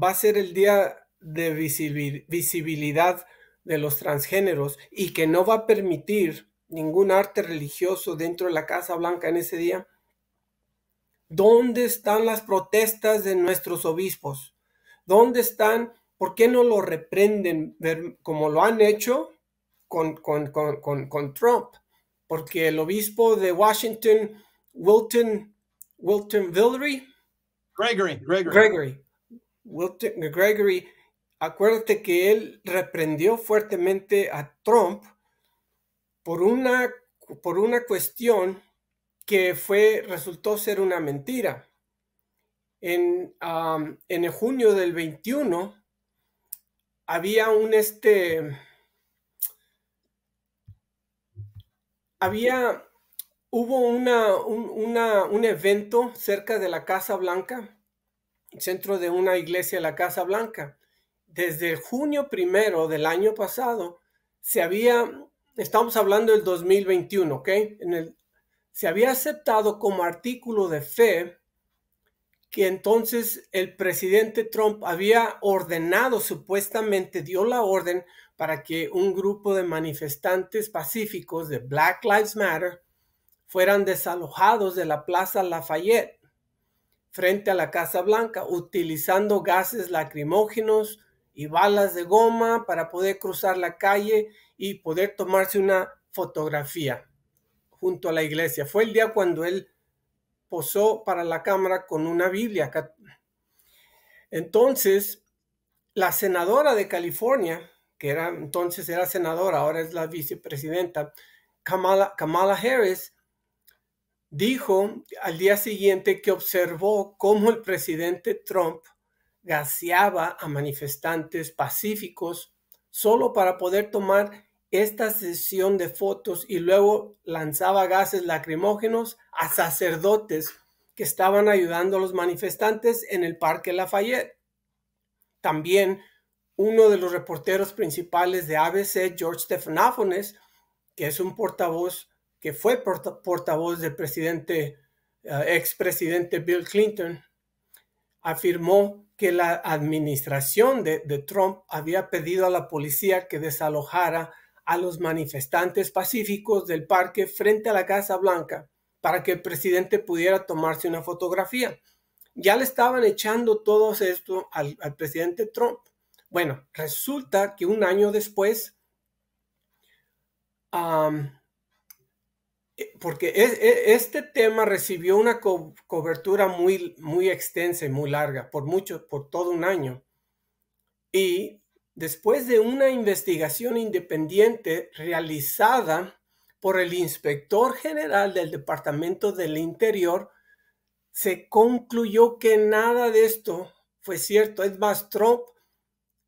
va a ser el día de visibilidad de los transgéneros y que no va a permitir ningún arte religioso dentro de la Casa Blanca en ese día. ¿Dónde están las protestas de nuestros obispos? ¿Dónde están? ¿Por qué no lo reprenden como lo han hecho con Trump? Porque el obispo de Washington Wilton Wilton Villery. Gregory, Gregory. Gregory. Gregory, acuérdate que él reprendió fuertemente a Trump por una, por una cuestión que fue, resultó ser una mentira. En, en junio del 21 había un este había hubo un, evento cerca de la Casa Blanca, centro de una iglesia de la Casa Blanca. Desde junio primero del año pasado, se había, estamos hablando del 2021, ¿ok? se había aceptado como artículo de fe que entonces el presidente Trump había ordenado, supuestamente dio la orden para que un grupo de manifestantes pacíficos de Black Lives Matter fueran desalojados de la Plaza Lafayette frente a la Casa Blanca, utilizando gases lacrimógenos y balas de goma para poder cruzar la calle y poder tomarse una fotografía junto a la iglesia. Fue el día cuando él posó para la cámara con una Biblia. Entonces, la senadora de California, que era entonces era senadora, ahora es la vicepresidenta, Kamala Harris, dijo al día siguiente que observó cómo el presidente Trump gaseaba a manifestantes pacíficos solo para poder tomar esta sesión de fotos y luego lanzaba gases lacrimógenos a sacerdotes que estaban ayudando a los manifestantes en el Parque Lafayette. También uno de los reporteros principales de ABC, George Stephanopoulos, que es un portavoz que fue portavoz del presidente, eh, expresidente Bill Clinton, afirmó que la administración de, Trump había pedido a la policía que desalojara a los manifestantes pacíficos del parque frente a la Casa Blanca para que el presidente pudiera tomarse una fotografía. Ya le estaban echando todo esto al, presidente Trump. Bueno, resulta que un año después, eh, porque e, este tema recibió una cobertura muy, muy extensa y muy larga, por mucho, por todo un año. Y después de una investigación independiente realizada por el inspector general del Departamento del Interior, se concluyó que nada de esto fue cierto. Es más, Trump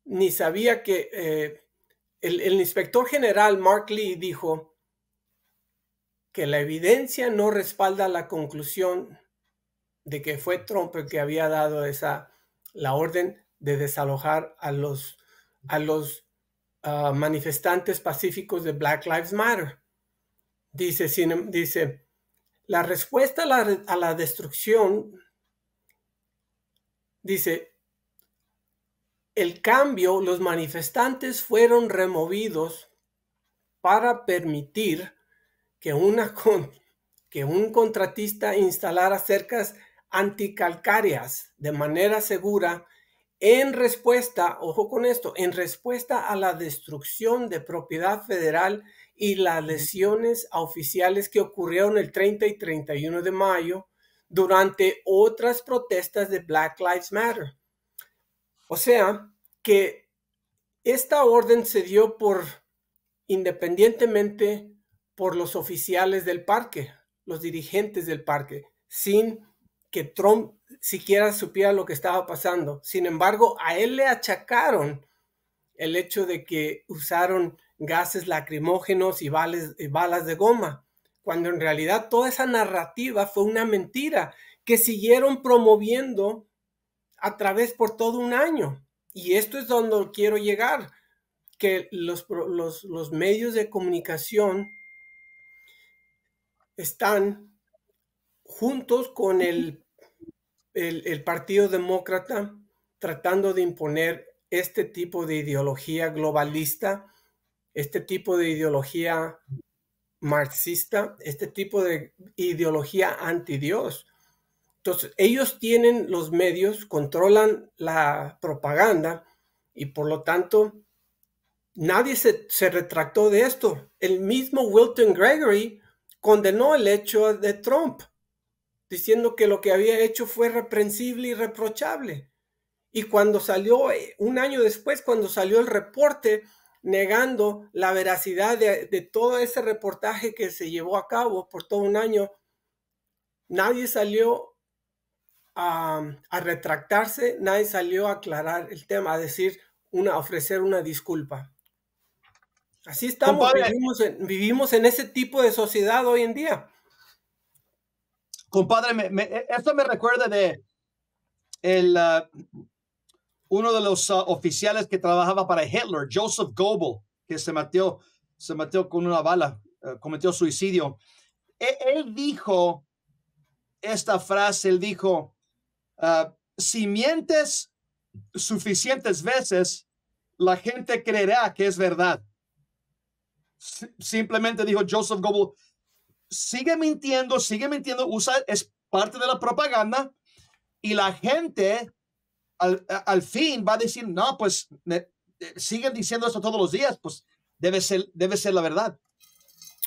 ni sabía que eh, el, el inspector general Mark Lee dijo, que la evidencia no respalda la conclusión de que fue Trump el que había dado esa, la orden de desalojar a los, a los ah, manifestantes pacíficos de Black Lives Matter. Dice, dice la respuesta a la, a la destrucción, dice, el cambio, los manifestantes fueron removidos para permitir que, un contratista instalara cercas anticalcáreas de manera segura en respuesta, ojo con esto, en respuesta a la destrucción de propiedad federal y las lesiones a oficiales que ocurrieron el 30 y 31 de mayo durante otras protestas de Black Lives Matter. O sea, que esta orden se dio por independientemente por los oficiales del parque, los dirigentes del parque, sin que Trump siquiera supiera lo que estaba pasando. Sin embargo, a él le achacaron el hecho de que usaron gases lacrimógenos y, balas de goma, cuando en realidad toda esa narrativa fue una mentira que siguieron promoviendo a través por todo un año. Y esto es donde quiero llegar, que los medios de comunicación están juntos con el, el, Partido Demócrata tratando de imponer este tipo de ideología globalista, este tipo de ideología marxista, este tipo de ideología anti Dios. Entonces, ellos tienen los medios, controlan la propaganda y por lo tanto nadie se, se retractó de esto. El mismo Wilton Gregory condenó el hecho de Trump, diciendo que lo que había hecho fue reprensible y reprochable. Y cuando salió, eh, un año después, cuando salió el reporte negando la veracidad de, todo ese reportaje que se llevó a cabo por todo un año, nadie salió a, retractarse, nadie salió a aclarar el tema, a decir, una, a ofrecer una disculpa. Así estamos, vivimos en, ese tipo de sociedad hoy en día. Compadre, esto me recuerda de el, ah, uno de los ah, oficiales que trabajaba para Hitler, Joseph Goebbels, que se mató, se mató con una bala, eh, cometió suicidio. Él, e, él, dijo esta frase, él dijo, ah, si mientes suficientes veces, la gente creerá que es verdad simplemente dijo Joseph Goebbels, sigue mintiendo, sigue mintiendo, usa, es parte de la propaganda y la gente al, al fin va a decir, no, pues eh, siguen diciendo esto todos los días, pues debe ser, debe ser la verdad.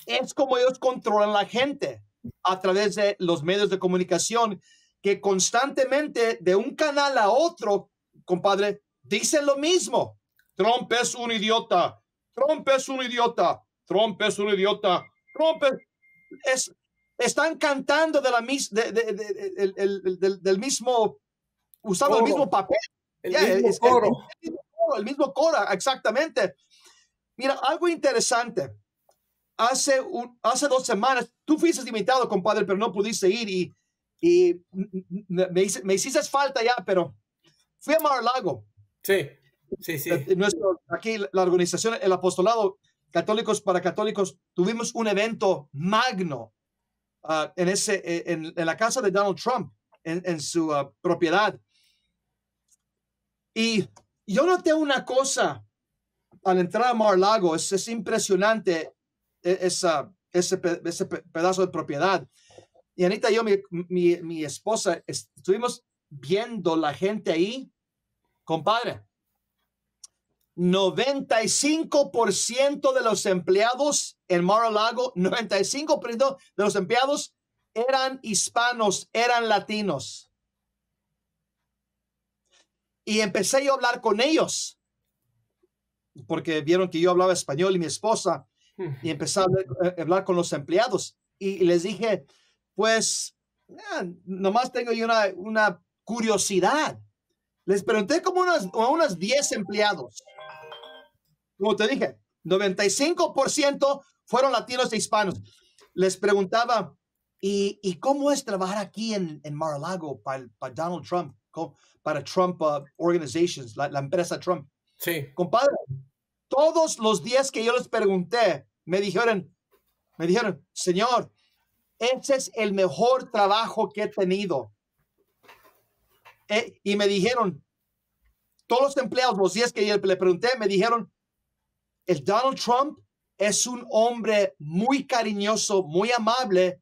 Es como ellos controlan la gente a través de los medios de comunicación que constantemente de un canal a otro, compadre, dicen lo mismo. Trump es un idiota. Trump es un idiota. Trump es un idiota. Trump es, están cantando de la mis, de, del, del, mismo, usando el mismo papel. El, mismo coro. El, mismo coro. exactamente. Mira, algo interesante. Hace, un, hace dos semanas, tú fuiste invitado, compadre, pero no pudiste ir y, me, me hiciste falta ya, pero fui a Mar Lago. Sí, sí, sí. Eh, aquí la organización, el apostolado, Católicos para Católicos, tuvimos un evento magno ah, en, ese, e, en, la casa de Donald Trump, en, su ah, propiedad. Y yo noté una cosa al entrar a Mar-Lago, es, es, impresionante e, esa, ese, pedazo de propiedad. Y Anita yo, mi, mi, mi esposa, estuvimos viendo la gente ahí, compadre. 95% de los empleados en Mar-a-Lago, 95% de los empleados eran hispanos, eran latinos. Y empecé a hablar con ellos, porque vieron que yo hablaba español y mi esposa, y empecé a eh, hablar, con los empleados. Y les dije, pues, no eh, nomás tengo yo una, una curiosidad. Les pregunté como unas, a unos 10 empleados como te dije, 95% fueron latinos e hispanos. Les preguntaba, ¿y, cómo es trabajar aquí en, en Mar-a-Lago para, Donald Trump, para Trump uh, Organizations, la, empresa Trump? Sí. Compadre, todos los días que yo les pregunté, me dijeron, me dijeron, señor, ese es el mejor trabajo que he tenido. Eh, y me dijeron, todos los empleados, los días que yo le pregunté, me dijeron, el Donald Trump es un hombre muy cariñoso, muy amable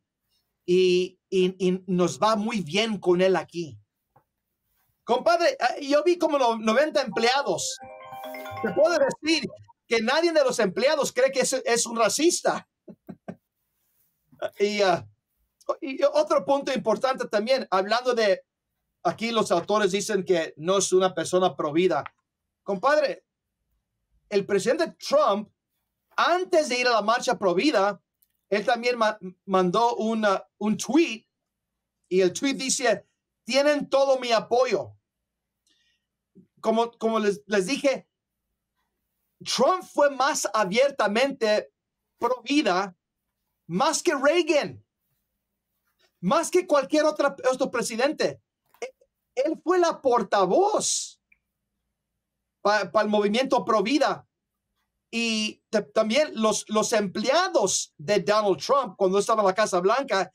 y, y, nos va muy bien con él aquí. Compadre, ah, yo vi como 90 empleados. Se puede decir que nadie de los empleados cree que es, un racista. y, ah, y, otro punto importante también, hablando de, aquí los autores dicen que no es una persona provida. Compadre, el presidente Trump, antes de ir a la marcha provida, él también mandó una, un tweet y el tweet dice, tienen todo mi apoyo. Como, como les, les dije, Trump fue más abiertamente pro vida, más que Reagan, más que cualquier otra otro presidente. E-, él fue la portavoz para el movimiento pro vida. Y también los, los empleados de Donald Trump, cuando estaba en la Casa Blanca,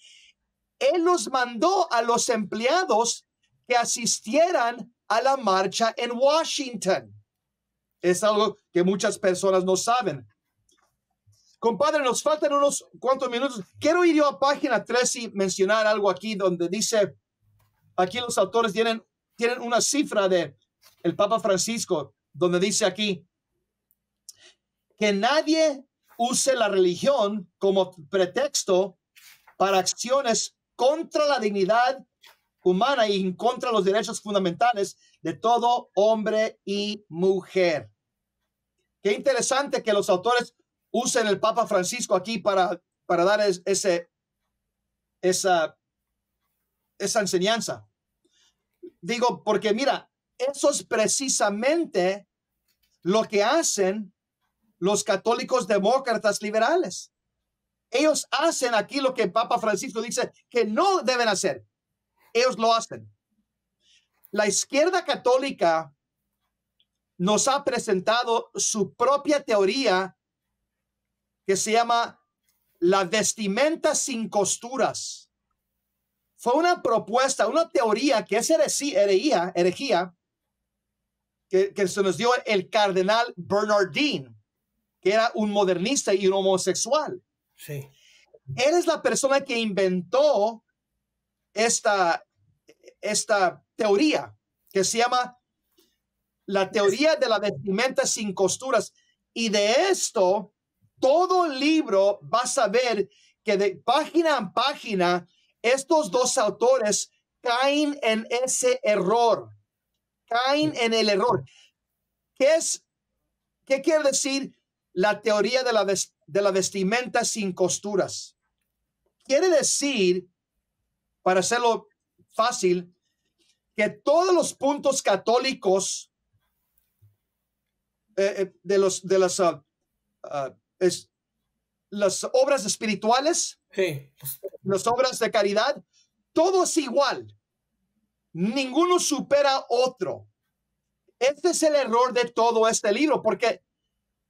él los mandó a los empleados que asistieran a la marcha en Washington. Es algo que muchas personas no saben. Compadre, nos faltan unos cuantos minutos. Quiero ir yo a página 3 y mencionar algo aquí donde dice, aquí los autores tienen, tienen una cifra de el Papa Francisco donde dice aquí, que nadie use la religión como pretexto para acciones contra la dignidad humana y en contra los derechos fundamentales de todo hombre y mujer. Qué interesante que los autores usen el Papa Francisco aquí para, para dar ese, esa, esa enseñanza. Digo, porque mira, eso es precisamente lo que hacen los católicos demócratas liberales. Ellos hacen aquí lo que Papa Francisco dice que no deben hacer. Ellos lo hacen. La izquierda católica nos ha presentado su propia teoría que se llama la vestimenta sin costuras. Fue una propuesta, una teoría que es herejía, herejía que, se nos dio el cardenal Bernardine, que era un modernista y un homosexual. Sí. Él es la persona que inventó esta, esta teoría que se llama la teoría de la vestimenta sin costuras. Y de esto, todo el libro vas a ver que de página en página, estos dos autores caen en ese error caen en el error. ¿Qué es? ¿Qué quiere decir la teoría de la, de la vestimenta sin costuras? Quiere decir, para hacerlo fácil, que todos los puntos católicos eh, eh, de los de las ah, ah, es, las obras espirituales, las obras de caridad, todo es igual ninguno supera otro. Este es el error de todo este libro, porque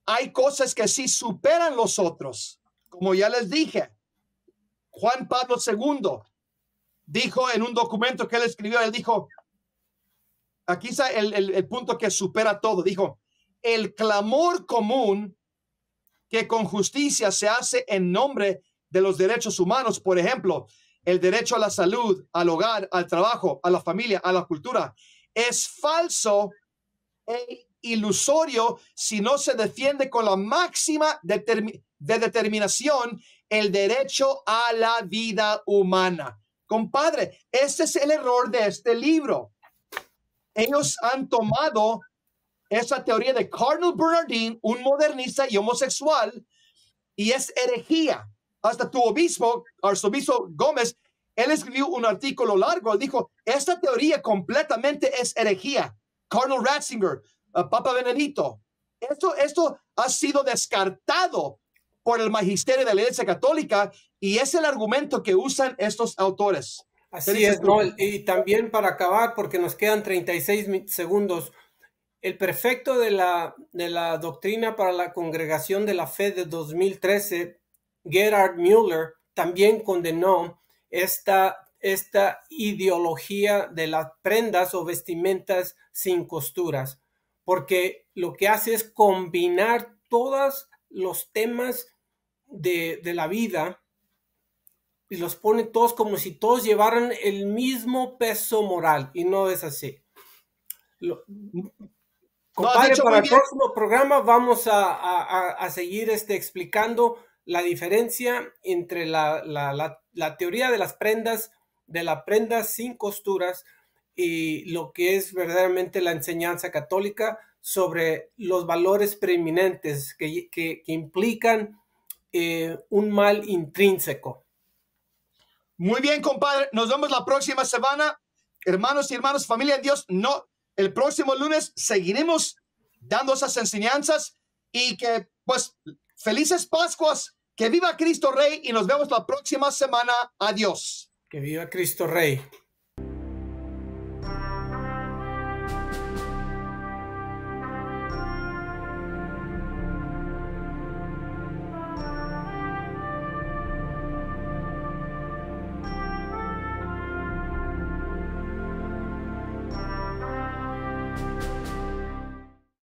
hay cosas que sí superan los otros. Como ya les dije, Juan Pablo II dijo en un documento que él escribió, él dijo, aquí está el, el punto que supera todo, dijo, el clamor común que con justicia se hace en nombre de los derechos humanos, por ejemplo, el derecho a la salud, al hogar, al trabajo, a la familia, a la cultura, es falso e ilusorio si no se defiende con la máxima de determinación el derecho a la vida humana. Compadre, este es el error de este libro. Ellos han tomado esa teoría de Cardinal Bernardine, un modernista y homosexual, y es herejía hasta tu obispo, arzobispo Gómez, él escribió un artículo largo, dijo, esta teoría completamente es herejía. Cardinal Ratzinger, eh, Papa Benedito, esto, esto ha sido descartado por el magisterio de la Iglesia Católica y es el argumento que usan estos autores. Así es, Y también para acabar, porque nos quedan 36 segundos, el perfecto de la, de la doctrina para la congregación de la fe de 2013 Gerhard Müller también condenó esta, esta ideología de las prendas o vestimentas sin costuras, porque lo que hace es combinar todos los temas de, la vida y los pone todos como si todos llevaran el mismo peso moral y no es así. para el próximo programa vamos a, a, a, seguir este, explicando la diferencia entre la, teoría de las prendas, de la prenda sin costuras y lo que es verdaderamente la enseñanza católica sobre los valores preeminentes que, implican eh, un mal intrínseco. Muy bien, compadre. Nos vemos la próxima semana. Hermanos y hermanas, familia de Dios, no. El próximo lunes seguiremos dando esas enseñanzas y que, pues, felices Pascuas que viva Cristo Rey y nos vemos la próxima semana. Adiós. Que viva Cristo Rey.